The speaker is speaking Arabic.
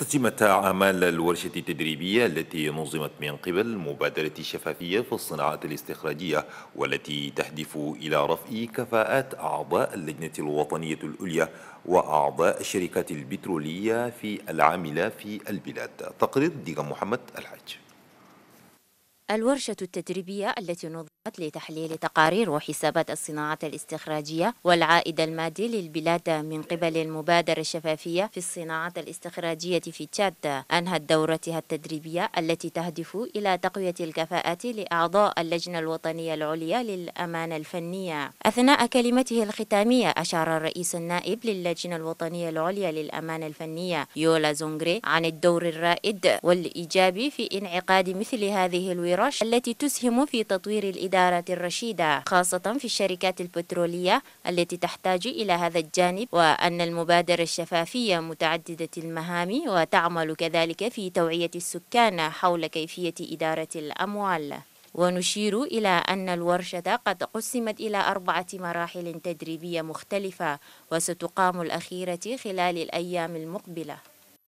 تتم أعمال الورشة التدريبية التي نظمت من قبل مبادرة الشفافية في الصناعات الاستخراجية والتي تهدف إلى رفع كفاءات أعضاء اللجنة الوطنية العليا وأعضاء الشركات البترولية في العاملة في البلاد تقرير ديغا محمد الحاج الورشة التدريبية التي نظمت لتحليل تقارير وحسابات الصناعة الاستخراجية والعائد المادي للبلاد من قبل المبادرة الشفافية في الصناعة الاستخراجية في تشاد أنهت دورتها التدريبية التي تهدف إلى تقوية الكفاءات لأعضاء اللجنة الوطنية العليا للأمانة الفنية أثناء كلمته الختامية أشار الرئيس النائب للجنة الوطنية العليا للأمانة الفنية يولا زونغري عن الدور الرائد والإيجابي في انعقاد مثل هذه الورشة رشد التي تسهم في تطوير الإدارة الرشيدة خاصة في الشركات البترولية التي تحتاج إلى هذا الجانب وأن المبادرة الشفافية متعددة المهام وتعمل كذلك في توعية السكان حول كيفية إدارة الأموال ونشير إلى أن الورشة قد قسمت إلى أربعة مراحل تدريبية مختلفة وستقام الأخيرة خلال الأيام المقبلة